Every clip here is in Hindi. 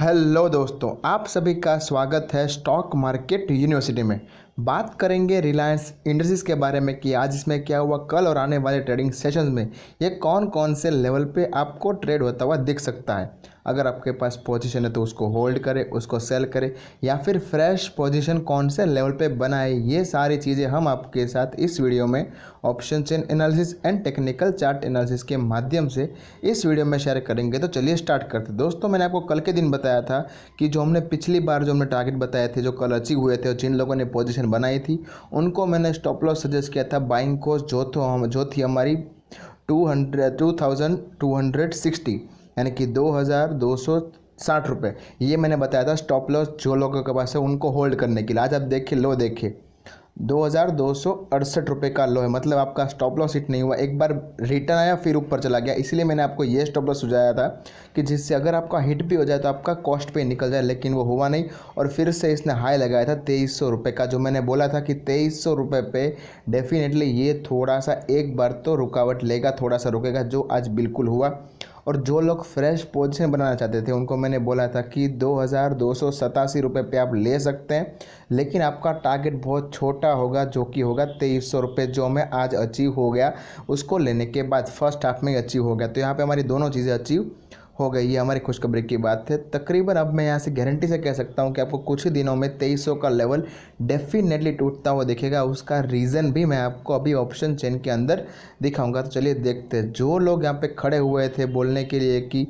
हेलो दोस्तों आप सभी का स्वागत है स्टॉक मार्केट यूनिवर्सिटी में बात करेंगे रिलायंस इंडस्ट्रीज़ के बारे में कि आज इसमें क्या हुआ कल और आने वाले ट्रेडिंग सेशंस में ये कौन कौन से लेवल पे आपको ट्रेड होता हुआ दिख सकता है अगर आपके पास पोजीशन है तो उसको होल्ड करें उसको सेल करें या फिर फ्रेश पोजीशन कौन से लेवल पे बनाए ये सारी चीज़ें हम आपके साथ इस वीडियो में option chain analysis and technical chart analysis के माध्यम से इस वीडियो में शेयर करेंगे तो चलिए स्टार्ट करते दोस्तों मैंने आपको कल के दिन बताया था कि जो हमने पिछली बार जो हमने टारगेट बताए थे जो कल अचीव हुए थे और जिन लोगों ने पोजिशन पोजीशन बनाई थी उनको मैंने स्टॉप लॉस सजेस्ट किया था बाइंग कॉस्ट जो तो हम जो थी हमारी two hundred two thousand two hundred sixty यानी कि दो हज़ार दो सौ साठ रुपये ये मैंने बताया था स्टॉप लॉस जो लोगों के पास है उनको होल्ड करने के लिए आज आप देखिए लो देखिए दो हज़ार दो सौ अड़सठ रुपये का लो है मतलब आपका स्टॉप लॉस हिट नहीं हुआ एक बार रिटर्न आया फिर ऊपर चला गया इसलिए मैंने आपको ये स्टॉप लॉस सुझाया था कि जिससे अगर आपका हिट भी हो जाए तो आपका कॉस्ट पे निकल जाए लेकिन वो हुआ नहीं और फिर से इसने हाई लगाया था तेईस सौ रुपये का जो मैंने बोला था कि तेईस सौ रुपये पे डेफिनेटली ये थोड़ा सा एक बार तो रुकावट लेगा थोड़ा सा रुकेगा जो आज बिल्कुल हुआ और जो लोग फ्रेश पोजिशन बनाना चाहते थे उनको मैंने बोला था कि दो हज़ार दो सौ सतासी रुपये पे आप ले सकते हैं लेकिन आपका टारगेट बहुत छोटा होगा जो कि होगा तेईस सौ रुपये जो हमें आज अचीव हो गया उसको लेने के बाद फर्स्ट हाफ में अचीव हो गया तो यहाँ पर हमारी दोनों चीज़ें अचीव हो गई ये हमारी खुशखबरी की बात है तकरीबन अब मैं यहाँ से गारंटी से कह सकता हूँ कि आपको कुछ ही दिनों में तेईस का लेवल डेफिनेटली टूटता हुआ दिखेगा उसका रीज़न भी मैं आपको अभी ऑप्शन चेन के अंदर दिखाऊंगा तो चलिए देखते हैं जो लोग यहाँ पे खड़े हुए थे बोलने के लिए कि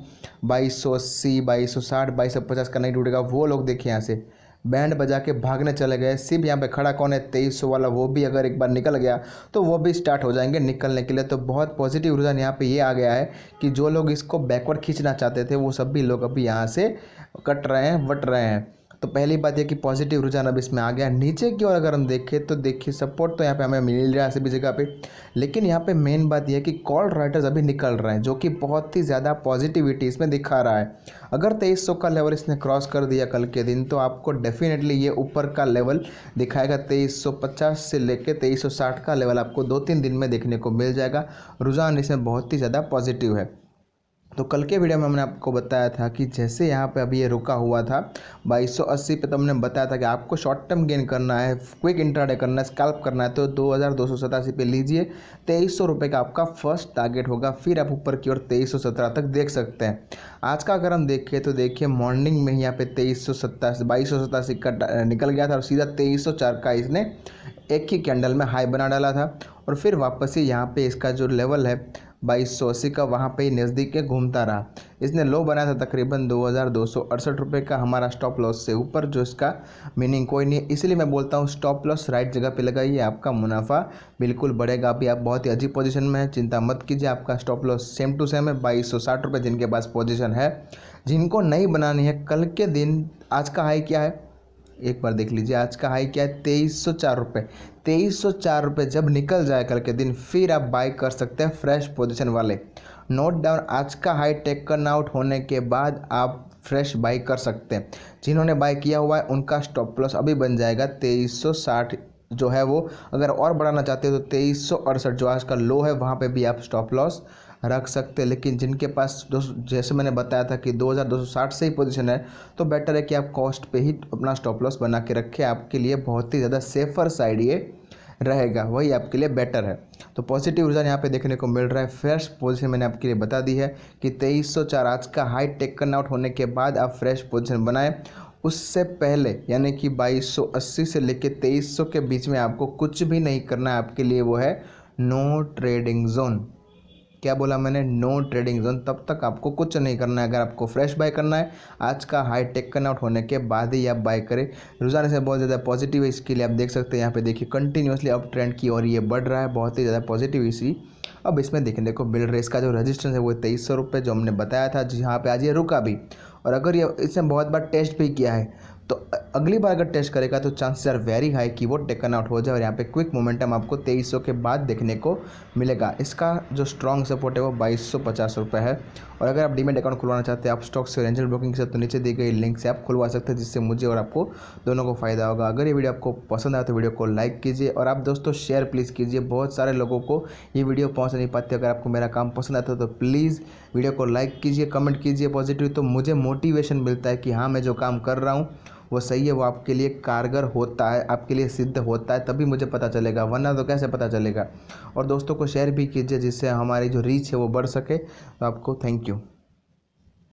बाईस सौ अस्सी बाईस सौ साठ बाईस सौ पचास का नहीं टूटेगा वो लोग देखें यहाँ से बैंड बजा के भागने चले गए सिर्फ यहाँ पे खड़ा कौन है तेईस सौ वाला वो भी अगर एक बार निकल गया तो वो भी स्टार्ट हो जाएंगे निकलने के लिए तो बहुत पॉजिटिव रिजन यहाँ पे ये आ गया है कि जो लोग इसको बैकवर्ड खींचना चाहते थे वो सभी लोग अभी यहाँ से कट रहे हैं वट रहे हैं तो पहली बात यह कि पॉजिटिव रुझान अब इसमें आ गया नीचे की ओर अगर हम देखें तो देखिए सपोर्ट तो यहाँ पे हमें मिल रहा है सभी जगह पे लेकिन यहाँ पे मेन बात यह कि कॉल राइटर्स अभी निकल रहे हैं जो कि बहुत ही ज़्यादा पॉजिटिविटी इसमें दिखा रहा है अगर तेईस का लेवल इसने क्रॉस कर दिया कल के दिन तो आपको डेफिनेटली ये ऊपर का लेवल दिखाएगा तेईस से लेकर तेईस का लेवल आपको दो तीन दिन में देखने को मिल जाएगा रुझान इसमें बहुत ही ज़्यादा पॉजिटिव है तो कल के वीडियो में हमने आपको बताया था कि जैसे यहाँ पे अभी ये रुका हुआ था 2280 पे तो हमने बताया था कि आपको शॉर्ट टर्म गेन करना है क्विक इंट्राडे करना है स्कैल्प करना है तो दो हज़ार पे लीजिए तेईस सौ का आपका फर्स्ट टारगेट होगा फिर आप ऊपर की ओर तेईस सौ सत्रह तक देख सकते हैं आज का अगर हम देखें तो देखिए मॉर्निंग में ही यहाँ पे तेईस सौ सत्तासी बाईस सौ सतासी का निकल गया था और सीधा तेईस सौ चार का इसने एक ही कैंडल में हाई बना डाला था और फिर वापस ही यहाँ पे इसका जो लेवल है बाईस सौ अस्सी का वहाँ पे ही नज़दीक के घूमता रहा इसने लो बनाया था तकरीबन दो हज़ार दो सौ अड़सठ रुपये का हमारा स्टॉप लॉस से ऊपर जो इसका मीनिंग कोई नहीं है इसलिए मैं बोलता हूँ स्टॉप लॉस राइट जगह पे लगाइए आपका मुनाफा बिल्कुल बढ़ेगा अभी आप बहुत ही अजीब पोजीशन में हैं चिंता मत कीजिए आपका stop loss same to same है बाईस सौ साठ रुपये जिनके पास पोजिशन है जिनको नहीं बनानी है कल के दिन आज का हाई क्या है एक बार देख लीजिए आज का हाई क्या है तेईस सौ चार रुपये तेईस सौ चार रुपये जब निकल जाए कल के दिन फिर आप बाई कर सकते हैं फ्रेश पोजीशन वाले नोट डाउन आज का हाई टेकन आउट होने के बाद आप फ्रेश बाई कर सकते हैं जिन्होंने बाई किया हुआ है उनका स्टॉप लॉस अभी बन जाएगा तेईस सौ साठ जो है वो अगर और बढ़ाना चाहते हो तो तेईस सौ अड़सठ जो आज का लो है वहाँ पे भी आप स्टॉप लॉस रख सकते हैं लेकिन जिनके पास दो जैसे मैंने बताया था कि 2260 से ही पोजीशन है तो बेटर है कि आप कॉस्ट पे ही अपना स्टॉप लॉस बना के रखें आपके लिए बहुत ही ज़्यादा सेफर साइड ये रहेगा वही आपके लिए बेटर है तो पॉजिटिव रिजल्ट यहाँ पे देखने को मिल रहा है फ्रेश पोजीशन मैंने आपके लिए बता दी है कि 2304 आज का हाई टेकन आउट होने के बाद आप फ्रेश पोजीशन बनाएं उससे पहले यानी कि 2280 से तेईस 2300 के बीच में आपको कुछ भी नहीं करना है आपके लिए वो है नो ट्रेडिंग जोन क्या बोला मैंने नो ट्रेडिंग जोन तब तक आपको कुछ नहीं करना है अगर आपको फ्रेश बाय करना है आज का हाई टेकन आउट होने के बाद ही आप बाय करें रुझान से बहुत ज़्यादा पॉजिटिव है इसके लिए आप देख सकते हैं यहाँ पे देखिए कंटिन्यूसली अप ट्रेंड की और ये बढ़ रहा है बहुत ही ज़्यादा पॉजिटिव इसी अब इसमें देखें देखो बिल्ड रहा है इसका जो रजिस्ट्रेंस है वो तेईस सौ रुपये जो हमने बताया था जहाँ पे आज ये रुका भी और अगर ये इसने बहुत बार टेस्ट भी किया है तो अगली बार अगर टेस्ट करेगा तो चांसेस आर वेरी हाई कि वो टेकन आउट हो जाए और यहाँ पे क्विक मोमेंटम आपको 2300 के बाद देखने को मिलेगा इसका जो स्ट्रॉन्ग सपोर्ट है वो बाईस सौ है और अगर आप डीमेट अकाउंट खुलवाना चाहते हैं आप स्टॉक से रेंजल ब्रोकिंग से तो नीचे दी गई लिंक से आप खुलवा सकते हैं जिससे मुझे और आपको दोनों को फ़ायदा होगा अगर ये वीडियो आपको पसंद आया तो वीडियो को लाइक कीजिए और आप दोस्तों शेयर प्लीज़ कीजिए बहुत सारे लोगों को ये वीडियो पहुँच नहीं पाती अगर आपको मेरा काम पसंद आता है तो प्लीज़ वीडियो को लाइक कीजिए कमेंट कीजिए पॉजिटिव तो मुझे मोटिवेशन मिलता है कि हाँ मैं जो काम कर रहा हूँ वो सही है वो आपके लिए कारगर होता है आपके लिए सिद्ध होता है तभी मुझे पता चलेगा वरना तो कैसे पता चलेगा और दोस्तों को शेयर भी कीजिए जिससे हमारी जो रीच है वो बढ़ सके तो आपको थैंक यू